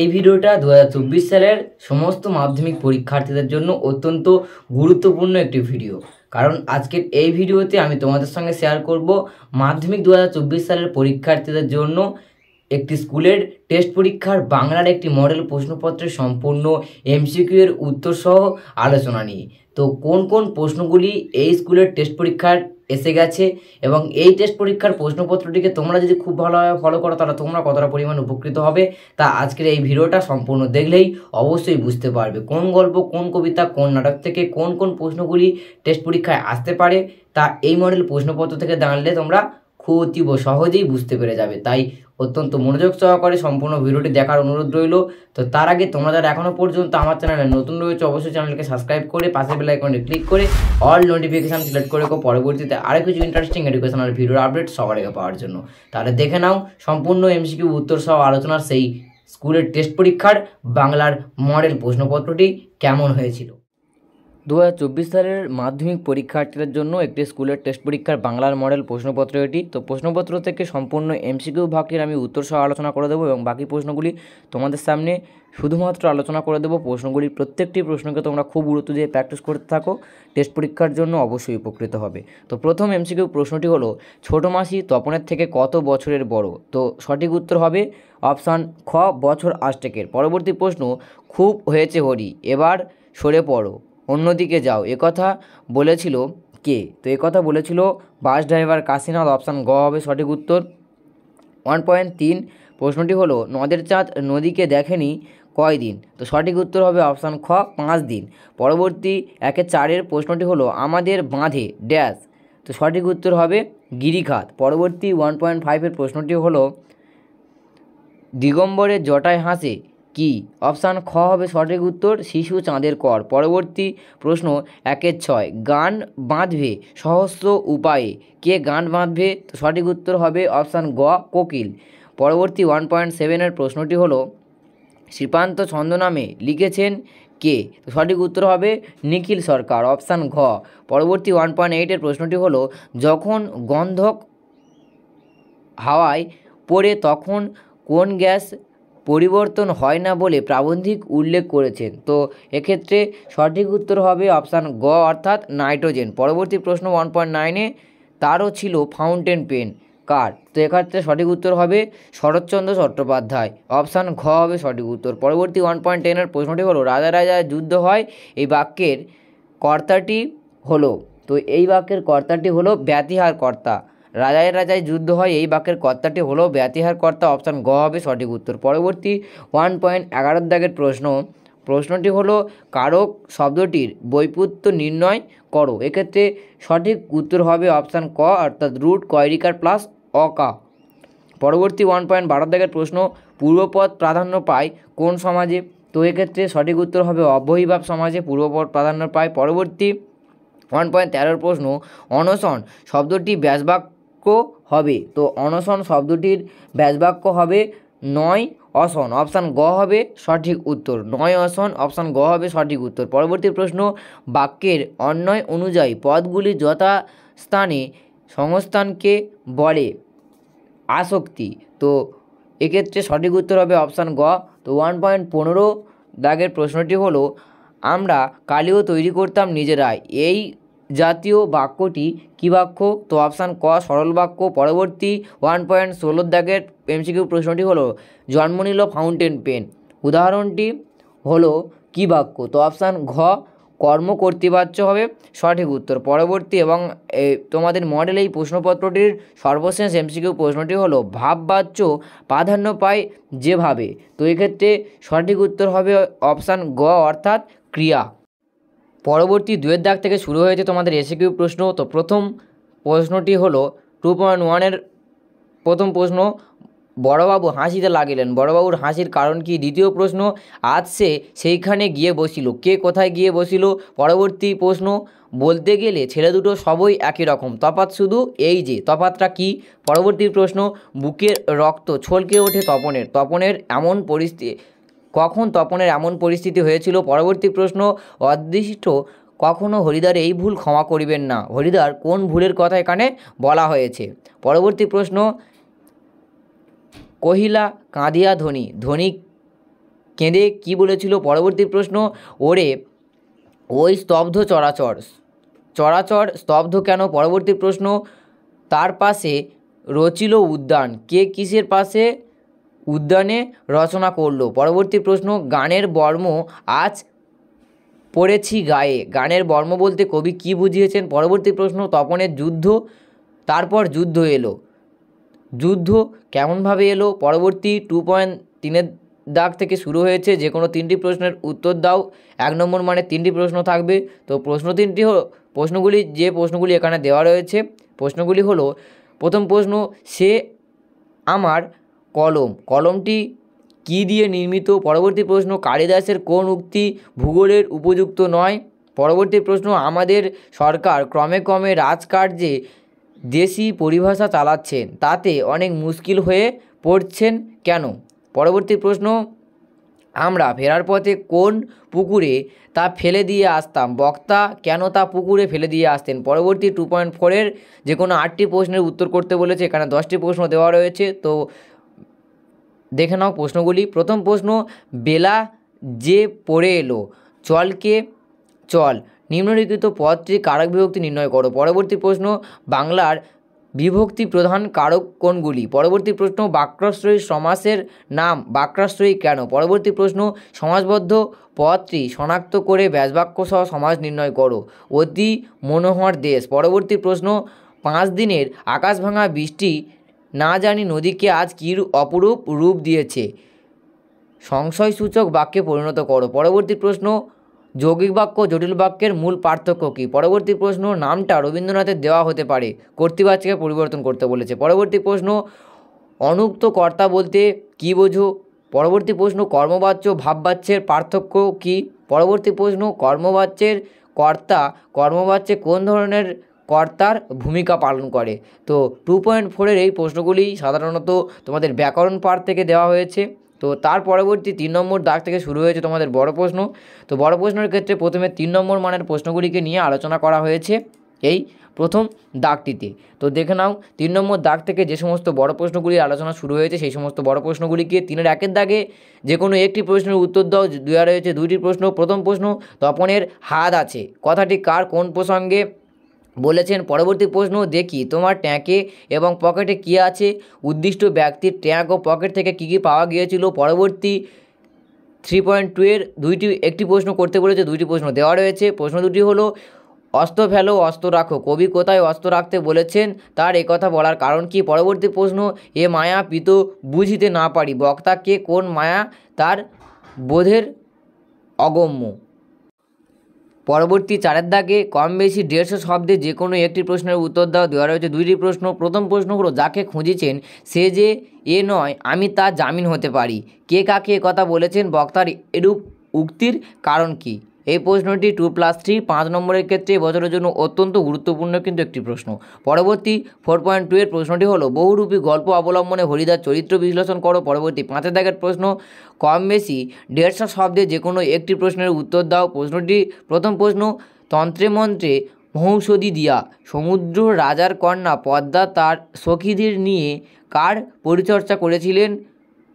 এই ভিডিওটা দু সালের সমস্ত মাধ্যমিক পরীক্ষার্থীদের জন্য অত্যন্ত গুরুত্বপূর্ণ একটি ভিডিও কারণ আজকের এই ভিডিওতে আমি তোমাদের সঙ্গে শেয়ার করব মাধ্যমিক দু সালের পরীক্ষার্থীদের জন্য একটি স্কুলের টেস্ট পরীক্ষার বাংলার একটি মডেল প্রশ্নপত্রের সম্পূর্ণ এমসিকিউ এর উত্তরসহ আলোচনা নিয়ে তো কোন কোন প্রশ্নগুলি এই স্কুলের টেস্ট পরীক্ষার এসে গেছে এবং এই টেস্ট পরীক্ষার প্রশ্নপত্রটিকে তোমরা যদি খুব ভালোভাবে ফলো করো তাহলে তোমরা কতটা পরিমাণ উপকৃত হবে তা আজকের এই ভিডিওটা সম্পূর্ণ দেখলেই অবশ্যই বুঝতে পারবে কোন গল্প কোন কবিতা কোন নাটক থেকে কোন কোন প্রশ্নগুলি টেস্ট পরীক্ষায় আসতে পারে তা এই মডেল প্রশ্নপত্র থেকে দাঁড়লে তোমরা অতীব সহজেই বুঝতে পেরে যাবে তাই অত্যন্ত মনোযোগ সহকারে সম্পূর্ণ ভিডিওটি দেখার অনুরোধ রইল তো তার আগে তোমরা যারা এখনও পর্যন্ত আমার চ্যানেলে নতুন রয়েছে অবশ্যই চ্যানেলকে সাবস্ক্রাইব করে পাশে বেল আইকনে ক্লিক করে অল নোটিফিকেশান সিলেক্ট করে পরবর্তীতে আরও কিছু ইন্টারেস্টিং এডুকেশনাল ভিডিওর আপডেট সবার আগে পাওয়ার জন্য তাহলে দেখে নাও সম্পূর্ণ এমসিকিউ উত্তর সহ আলোচনার সেই স্কুলের টেস্ট পরীক্ষার বাংলার মডেল প্রশ্নপত্রটি কেমন হয়েছিল দু সালের মাধ্যমিক পরীক্ষার্থীদের জন্য একটি স্কুলের টেস্ট পরীক্ষার বাংলার মডেল প্রশ্নপত্র এটি তো প্রশ্নপত্র থেকে সম্পূর্ণ এমসিকিউ ভাগটির আমি উত্তর সহ আলোচনা করে দেবো এবং বাকি প্রশ্নগুলি তোমাদের সামনে শুধুমাত্র আলোচনা করে দেবো প্রশ্নগুলির প্রত্যেকটি প্রশ্নকে তোমরা খুব গুরুত্ব দিয়ে প্র্যাকটিস করতে থাকো টেস্ট পরীক্ষার জন্য অবশ্যই উপকৃত হবে তো প্রথম এমসিকিউ প্রশ্নটি হলো ছোটো মাসি তপনের থেকে কত বছরের বড় তো সঠিক উত্তর হবে অপশান খ বছর আষ্টেকের পরবর্তী প্রশ্ন খুব হয়েছে হরি এবার সরে পড়ো অন্যদিকে যাও একথা বলেছিল কে তো একথা বলেছিল বাস ড্রাইভার কাশীনাথ অপশান গ হবে সঠিক উত্তর ওয়ান পয়েন্ট তিন প্রশ্নটি হলো নদের চাঁদ নদীকে দেখেনি কয় দিন তো সঠিক উত্তর হবে অপশান খ পাঁচ দিন পরবর্তী একে চারের প্রশ্নটি হলো আমাদের বাঁধে ড্যাশ তো সঠিক উত্তর হবে গিরিখাত পরবর্তী ওয়ান পয়েন্ট ফাইভের প্রশ্নটি হলো দিগম্বরের জটায় হাসে কি অপশান খ হবে সঠিক উত্তর শিশু চাঁদের কর পরবর্তী প্রশ্ন একের ছয় গান বাঁধবে সহস্র উপায়ে কে গান বাঁধবে তো সঠিক উত্তর হবে অপশান গ কোকিল পরবর্তী ওয়ান পয়েন্ট সেভেনের প্রশ্নটি হলো শ্রীপান্ত ছন্দ নামে লিখেছেন কে তো সঠিক উত্তর হবে নিখিল সরকার অপশান ঘ পরবর্তী ওয়ান পয়েন্ট এইটের প্রশ্নটি হলো যখন গন্ধক হাওয়ায় পড়ে তখন কোন গ্যাস পরিবর্তন হয় না বলে প্রাবন্ধিক উল্লেখ করেছেন তো এক্ষেত্রে সঠিক উত্তর হবে অপশান গ অর্থাৎ নাইট্রোজেন পরবর্তী প্রশ্ন ওয়ান পয়েন্ট নাইনে তারও ছিল ফাউন্টেন পেন কার তো এক্ষেত্রে সঠিক উত্তর হবে শরৎচন্দ্র চট্টোপাধ্যায় অপশান ঘ হবে সঠিক উত্তর পরবর্তী ওয়ান পয়েন্ট টেনের প্রশ্নটি হলো রাজা রাজা যুদ্ধ হয় এই বাক্যের কর্তাটি হলো তো এই বাক্যের কর্তাটি হলো ব্যতিহার কর্তা রাজায় রাজায় যুদ্ধ হয় এই বাক্যের কর্তাটি হলো ব্যতিহার কর্তা অপশান গ হবে সঠিক উত্তর পরবর্তী ওয়ান পয়েন্ট এগারোর দাগের প্রশ্ন প্রশ্নটি হলো কারক শব্দটির বৈপুত্য নির্ণয় করো এক্ষেত্রে সঠিক উত্তর হবে অপশান ক অর্থাৎ রুট কয়রিকার প্লাস অকা পরবর্তী ওয়ান পয়েন্ট বারো দাগের প্রশ্ন পূর্বপদ প্রাধান্য পায় কোন সমাজে তো এক্ষেত্রে সঠিক উত্তর হবে অবহিভাব সমাজে পূর্বপদ প্রাধান্য পায় পরবর্তী ওয়ান পয়েন্ট তেরোর প্রশ্ন অনশন শব্দটি ব্যাসবাক বাক্য হবে তো অনশন শব্দটির ব্যাসবাক্য হবে নয় অসন অপশান গ হবে সঠিক উত্তর নয় অসন অপশান গ হবে সঠিক উত্তর পরবর্তী প্রশ্ন বাক্যের অন্যয় অনুযায়ী পদগুলি যথাস্থানে সংস্থানকে বলে আসক্তি তো এক্ষেত্রে সঠিক উত্তর হবে অপশান গ তো ওয়ান পয়েন্ট পনেরো দাগের প্রশ্নটি হলো আমরা কালিও তৈরি করতাম নিজেরাই এই জাতীয় বাক্যটি কী বাক্য তো অপশান ক সরল বাক্য পরবর্তী ওয়ান পয়েন্ট ষোলোর দাগের এমসিকিউ প্রশ্নটি হলো জন্ম নিল ফাউন্টেন পেন উদাহরণটি হলো কী বাক্য তো অপশান ঘ কর্ম কর্তৃপাচ্য হবে সঠিক উত্তর পরবর্তী এবং তোমাদের মডেল এই প্রশ্নপত্রটির সর্বশেষ এমসিকিউ প্রশ্নটি হলো ভাববাচ্য প্রাধান্য পায় যেভাবে তো এক্ষেত্রে সঠিক উত্তর হবে অপশান গ অর্থাৎ ক্রিয়া পরবর্তী দুয়ের দাগ থেকে শুরু হয়েছে তোমাদের এসিকিউ প্রশ্ন তো প্রথম প্রশ্নটি হলো টু পয়েন্ট ওয়ানের প্রথম প্রশ্ন বড়বাবু হাসিতে লাগিলেন বড়বাবুর হাসির কারণ কি দ্বিতীয় প্রশ্ন আজ সে সেইখানে গিয়ে বসিল কে কোথায় গিয়ে বসিল পরবর্তী প্রশ্ন বলতে গেলে ছেলে দুটো সবই একই রকম তফাত শুধু এই যে তফাতটা কি পরবর্তী প্রশ্ন বুকের রক্ত ছলকে ওঠে তপনের তপনের এমন পরিস্থিতি কখন তপনের এমন পরিস্থিতি হয়েছিল পরবর্তী প্রশ্ন অদৃষ্ট কখনও হরিদার এই ভুল ক্ষমা করিবেন না হরিদার কোন ভুলের কথা এখানে বলা হয়েছে পরবর্তী প্রশ্ন কহিলা কাঁদিয়া ধনী ধনী কেঁদে কি বলেছিল পরবর্তী প্রশ্ন ওরে ওই স্তব্ধ চরাচর চরাচর স্তব্ধ কেন পরবর্তী প্রশ্ন তার পাশে রচিল উদ্যান কে কিসের পাশে উদ্যানে রচনা করলো পরবর্তী প্রশ্ন গানের বর্ম আজ পড়েছি গায়ে গানের বর্ম বলতে কবি কি বুঝিয়েছেন পরবর্তী প্রশ্ন তপনের যুদ্ধ তারপর যুদ্ধ এলো যুদ্ধ কেমনভাবে এলো পরবর্তী টু পয়েন্ট তিনের দাগ থেকে শুরু হয়েছে যে কোনো তিনটি প্রশ্নের উত্তর দাও এক নম্বর মানে তিনটি প্রশ্ন থাকবে তো প্রশ্ন তিনটি হল প্রশ্নগুলি যে প্রশ্নগুলি এখানে দেওয়া রয়েছে প্রশ্নগুলি হলো প্রথম প্রশ্ন সে আমার কলম কলমটি কী দিয়ে নির্মিত পরবর্তী প্রশ্ন কালিদাসের কোন উক্তি ভূগোলের উপযুক্ত নয় পরবর্তী প্রশ্ন আমাদের সরকার ক্রমে ক্রমে রাজকার্যে দেশি পরিভাষা চালাচ্ছেন তাতে অনেক মুশকিল হয়ে পড়ছেন কেন পরবর্তী প্রশ্ন আমরা ফেরার পথে কোন পুকুরে তা ফেলে দিয়ে আসতাম বক্তা কেন তা পুকুরে ফেলে দিয়ে আসতেন পরবর্তী টু পয়েন্ট ফোরের যে কোনো আটটি প্রশ্নের উত্তর করতে বলেছে এখানে দশটি প্রশ্ন দেওয়া রয়েছে তো দেখে নাও প্রশ্নগুলি প্রথম প্রশ্ন বেলা যে পড়ে এলো চলকে চল নিম্নলিখিত পদটি কারক বিভক্তি নির্ণয় করো পরবর্তী প্রশ্ন বাংলার বিভক্তি প্রধান কারক কোনগুলি পরবর্তী প্রশ্ন বাক্যাশ্রয়ী সমাসের নাম বাক্যাশ্রয়ী কেন পরবর্তী প্রশ্ন সমাজবদ্ধ পথটি শনাক্ত করে ব্যাসবাক্য সহ সমাজ নির্ণয় করো অতি মনোহর দেশ পরবর্তী প্রশ্ন পাঁচ দিনের আকাশ ভাঙা বৃষ্টি না জানি নদীকে আজ কী অপরূপ রূপ দিয়েছে সংশয়সূচক বাক্যে পরিণত করো পরবর্তী প্রশ্ন যৌগিক বাক্য জটিল বাক্যের মূল পার্থক্য কী পরবর্তী প্রশ্ন নামটা রবীন্দ্রনাথের দেওয়া হতে পারে কর্তৃবাচকে পরিবর্তন করতে বলেছে পরবর্তী প্রশ্ন অনুক্ত কর্তা বলতে কি বোঝো পরবর্তী প্রশ্ন কর্মবাচ্য ভাববাচ্যের পার্থক্য কি পরবর্তী প্রশ্ন কর্মবাচ্যের কর্তা কর্মবাচ্যে কোন ধরনের কর্তার ভূমিকা পালন করে তো টু পয়েন্ট ফোরের এই প্রশ্নগুলি সাধারণত তোমাদের ব্যাকরণ পার্ট থেকে দেওয়া হয়েছে তো তার পরবর্তী তিন নম্বর দাগ থেকে শুরু হয়েছে তোমাদের বড় প্রশ্ন তো বড় প্রশ্নের ক্ষেত্রে প্রথমে তিন নম্বর মানের প্রশ্নগুলিকে নিয়ে আলোচনা করা হয়েছে এই প্রথম দাগটিতে তো দেখে নাও তিন নম্বর দাগ থেকে যে সমস্ত বড় প্রশ্নগুলি আলোচনা শুরু হয়েছে সেই সমস্ত বড় প্রশ্নগুলিকে তিনের একের দাগে যে কোনো একটি প্রশ্নের উত্তর দাও দেওয়া রয়েছে দুইটি প্রশ্ন প্রথম প্রশ্ন তপনের হাত আছে কথাটি কার কোন প্রসঙ্গে বলেছেন পরবর্তী প্রশ্ন দেখি তোমার ট্যাঙ্কে এবং পকেটে কী আছে উদ্দিষ্ট ব্যক্তির ট্যাঙ্ক ও পকেট থেকে কী কী পাওয়া গিয়েছিল পরবর্তী থ্রি পয়েন্ট টু এর দুইটি একটি প্রশ্ন করতে বলেছে দুইটি প্রশ্ন দেওয়া রয়েছে প্রশ্ন দুটি হলো অস্ত্র ফেলো অস্ত্র রাখো কবি কোথায় অস্ত্র রাখতে বলেছেন তার কথা বলার কারণ কি পরবর্তী প্রশ্ন এ মায়া পিত বুঝিতে না পারি বক্তাকে কোন মায়া তার বোধের অগম্য পরবর্তী চারের দাগে কম বেশি দেড়শো শব্দে যে কোনো একটি প্রশ্নের উত্তর দেওয়া দেওয়া রয়েছে দুইটি প্রশ্ন প্রথম প্রশ্ন হলো যাকে খুঁজেছেন সে যে এ নয় আমি তা জামিন হতে পারি কে কাকে কথা বলেছেন বক্তার এরূপ উক্তির কারণ কী এই প্রশ্নটি টু প্লাস থ্রি পাঁচ নম্বরের ক্ষেত্রে বছরের জন্য অত্যন্ত গুরুত্বপূর্ণ কিন্তু একটি প্রশ্ন পরবর্তী ফোর পয়েন্ট টু এর প্রশ্নটি হলো বহুরূপী গল্প অবলম্বনে হরিদার চরিত্র বিশ্লেষণ করো পরবর্তী পাঁচের দাগের প্রশ্ন কম বেশি দেড়শো শব্দে যে কোনো একটি প্রশ্নের উত্তর দাও প্রশ্নটি প্রথম প্রশ্ন তন্ত্রে মন্ত্রে মহৌষধি দিয়া সমুদ্র রাজার কন্যা পদ্মা তার সখীদের নিয়ে কার পরিচর্যা করেছিলেন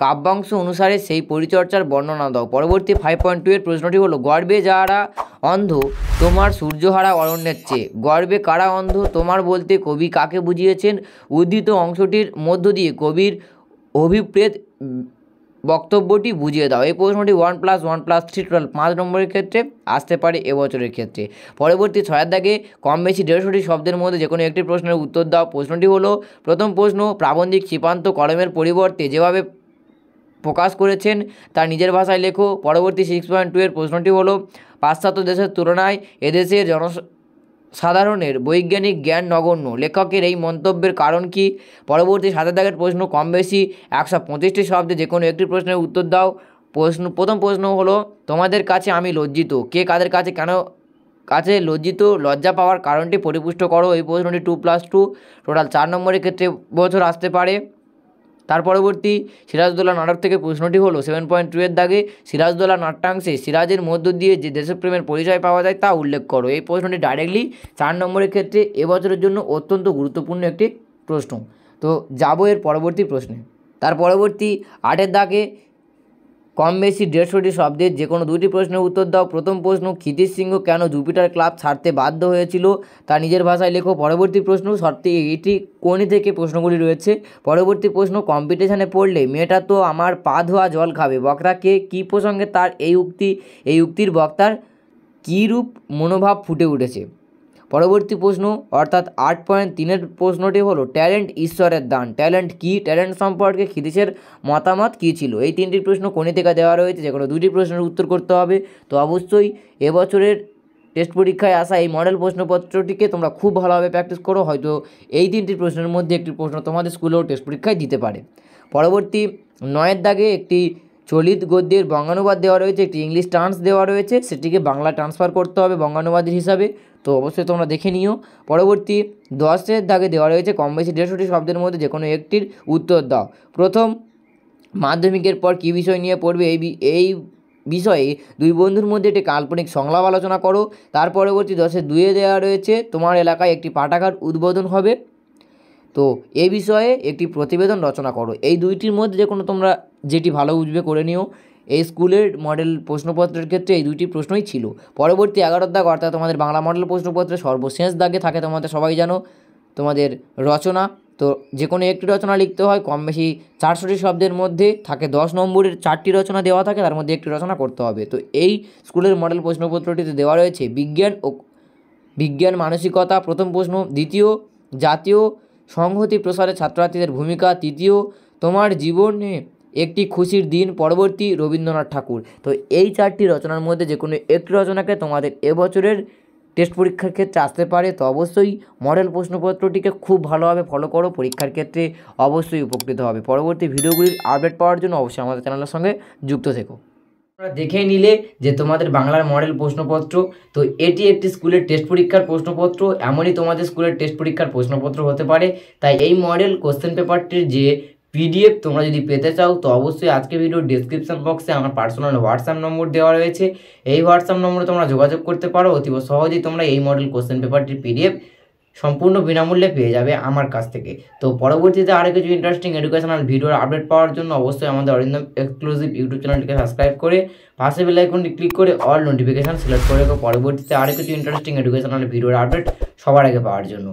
কাব্যাংশ অনুসারে সেই পরিচর্যার বর্ণনা দাও পরবর্তী ফাইভ পয়েন্ট টু এর প্রশ্নটি হলো গর্বে যারা অন্ধ তোমার সূর্যহারা অরণ্যের চেয়ে গর্বে কারা অন্ধ তোমার বলতে কবি কাকে বুঝিয়েছেন উদ্ধৃত অংশটির মধ্য দিয়ে কবির অভিপ্রেত বক্তব্যটি বুঝিয়ে দাও এই প্রশ্নটি one plus one plus three twelve পাঁচ নম্বরের ক্ষেত্রে আসতে পারে এবছরের ক্ষেত্রে পরবর্তী ছয়ের দাগে কম বেশি দেড়শোটি শব্দের মধ্যে যে কোনো একটি প্রশ্নের উত্তর দাও প্রশ্নটি হলো প্রথম প্রশ্ন প্রাবন্ধিক ক্ষিপান্ত কলমের পরিবর্তে যেভাবে প্রকাশ করেছেন তার নিজের ভাষায় লেখো পরবর্তী সিক্স পয়েন্ট টু এর প্রশ্নটি হলো পাশ্চাত্য দেশের তুলনায় এদেশের জন সাধারণের বৈজ্ঞানিক জ্ঞান নগণ্য লেখকের এই মন্তব্যের কারণ কি পরবর্তী সাতের দাগের প্রশ্ন কম বেশি একশো পঁচিশটি শব্দে যে কোনো একটি প্রশ্নের উত্তর দাও প্রশ্ন প্রথম প্রশ্ন হলো তোমাদের কাছে আমি লজ্জিত কে কাদের কাছে কেন কাছে লজ্জিত লজ্জা পাওয়ার কারণটি পরিপুষ্ট করো এই প্রশ্নটি টু প্লাস টু টোটাল চার নম্বরের ক্ষেত্রে বছর আসতে পারে তার পরবর্তী সিরাজদোলা নাটক থেকে প্রশ্নটি হলো সেভেন পয়েন্ট টু এর দাগে সিরাজদোলা নাট্যাংশে সিরাজের মধ্য দিয়ে যে দেশপ্রেমের পরিচয় পাওয়া যায় তা উল্লেখ করো এই প্রশ্নটি ডাইরেক্টলি চার নম্বরের ক্ষেত্রে এবছরের জন্য অত্যন্ত গুরুত্বপূর্ণ একটি প্রশ্ন তো যাবো এর পরবর্তী প্রশ্নে তার পরবর্তী আটের দাগে কম বেশি দেড়শোটি শব্দের যে কোনো দুটি প্রশ্নের উত্তর দাও প্রথম প্রশ্ন ক্ষিতির সিংহ কেন জুপিটার ক্লাব ছাড়তে বাধ্য হয়েছিল তা নিজের ভাষায় লেখো পরবর্তী প্রশ্ন সত্যি এটি কোণি থেকে প্রশ্নগুলি রয়েছে পরবর্তী প্রশ্ন কম্পিটিশানে পড়লে মেয়েটা তো আমার পা ধোয়া জল খাবে বক্তাকে কী প্রসঙ্গে তার এই উক্তি এই উক্তির বক্তার কী রূপ মনোভাব ফুটে উঠেছে পরবর্তী প্রশ্ন অর্থাৎ আট পয়েন্ট তিনের প্রশ্নটি হলো ট্যালেন্ট ঈশ্বরের দান ট্যালেন্ট কি ট্যালেন্ট সম্পর্কে খিদিসের মতামত কী ছিল এই তিনটি প্রশ্ন থেকে দেওয়া রয়েছে যেগুলো দুটি প্রশ্নের উত্তর করতে হবে তো অবশ্যই এবছরের টেস্ট পরীক্ষায় আসা এই মডেল প্রশ্নপত্রটিকে তোমরা খুব ভালোভাবে প্র্যাকটিস করো হয়তো এই তিনটি প্রশ্নের মধ্যে একটি প্রশ্ন তোমাদের স্কুলেও টেস্ট পরীক্ষায় দিতে পারে পরবর্তী নয়ের দাগে একটি চলিত গদ্যের বঙ্গানুবাদ দেওয়া রয়েছে একটি ইংলিশ ট্রান্স দেওয়া রয়েছে সেটিকে বাংলা ট্রান্সফার করতে হবে বঙ্গানুবাদের হিসাবে তো অবশ্যই তোমরা দেখে নিও পরবর্তী দশের দাগে দেওয়া রয়েছে কম বেশি দেড়শোটি শব্দের মধ্যে যে কোনো একটির উত্তর দাও প্রথম মাধ্যমিকের পর কী বিষয় নিয়ে পড়বে এই এই বিষয়ে দুই বন্ধুর মধ্যে একটি কাল্পনিক সংলাপ আলোচনা করো তার পরবর্তী দশে দুয়ে দেওয়া রয়েছে তোমার এলাকায় একটি পাঠাগার উদ্বোধন হবে তো এই বিষয়ে একটি প্রতিবেদন রচনা করো এই দুইটির মধ্যে যে কোনো তোমরা যেটি ভালো বুঝবে করে নিও এই স্কুলের মডেল প্রশ্নপত্রের ক্ষেত্রে এই দুটি প্রশ্নই ছিল পরবর্তী এগারো দাগ অর্থাৎ তোমাদের বাংলা মডেল প্রশ্নপত্রে সর্বশেষ দাগে থাকে তোমাদের সবাই জানো তোমাদের রচনা তো যে কোনো একটি রচনা লিখতে হয় কম বেশি চারশোটি শব্দের মধ্যে থাকে দশ নম্বরের চারটি রচনা দেওয়া থাকে তার মধ্যে একটি রচনা করতে হবে তো এই স্কুলের মডেল প্রশ্নপত্রটিতে দেওয়া রয়েছে বিজ্ঞান ও বিজ্ঞান মানসিকতা প্রথম প্রশ্ন দ্বিতীয় জাতীয় সংহতি প্রসারে ছাত্রছাত্রীদের ভূমিকা তৃতীয় তোমার জীবনে একটি খুশির দিন পরবর্তী রবীন্দ্রনাথ ঠাকুর তো এই চারটি রচনার মধ্যে যে কোনো একটি রচনাকে তোমাদের এবছরের টেস্ট পরীক্ষার ক্ষেত্রে আসতে পারে তো অবশ্যই মডেল প্রশ্নপত্রটিকে খুব ভালোভাবে ফলো করো পরীক্ষার ক্ষেত্রে অবশ্যই উপকৃত হবে পরবর্তী ভিডিওগুলির আপডেট পাওয়ার জন্য অবশ্যই আমাদের চ্যানেলের সঙ্গে যুক্ত থেকো তোমরা দেখে নিলে যে তোমাদের বাংলার মডেল প্রশ্নপত্র তো এটি একটি স্কুলের টেস্ট পরীক্ষার প্রশ্নপত্র এমনই তোমাদের স্কুলের টেস্ট পরীক্ষার প্রশ্নপত্র হতে পারে তাই এই মডেল কোশ্চেন পেপারটির যে পিডিএফ তোমরা যদি পেতে চাও তো অবশ্যই আজকে ভিডিও ডিসক্রিপশান বক্সে আমার পার্সোনাল হোয়াটসঅ্যাপ নম্বর দেওয়া রয়েছে এই হোয়াটসঅ্যাপ নম্বরে তোমরা যোগাযোগ করতে পারো অতীব সহজেই তোমরা এই মডেল কোশ্চেন পেপারটির পিডিএফ সম্পূর্ণ বিনামূল্যে পেয়ে যাবে আমার কাছ থেকে তো পরবর্তীতে আরও কিছু ইন্টারেস্টিং এডুকেশনাল ভিডিওর আপডেট পাওয়ার জন্য অবশ্যই আমাদের অরিন্দম এক্সক্লুসিভ ইউটিউব চ্যানেলটিকে সাবস্ক্রাইব করে পাশে বেলাইকনটি ক্লিক করে অল নোটিফিকেশান সিলেক্ট করে পরবর্তীতে আরও কিছু ইন্টারেস্টিং এডুকেশনাল ভিডিওর আপডেট সবার আগে পাওয়ার জন্য